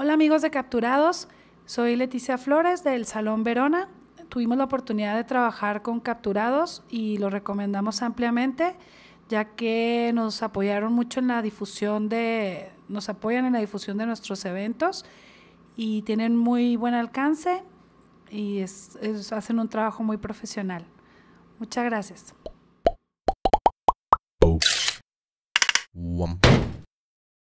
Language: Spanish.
Hola amigos de Capturados, soy Leticia Flores del Salón Verona. Tuvimos la oportunidad de trabajar con Capturados y lo recomendamos ampliamente, ya que nos apoyaron mucho en la difusión de, nos apoyan en la difusión de nuestros eventos y tienen muy buen alcance y hacen un trabajo muy profesional. Muchas gracias.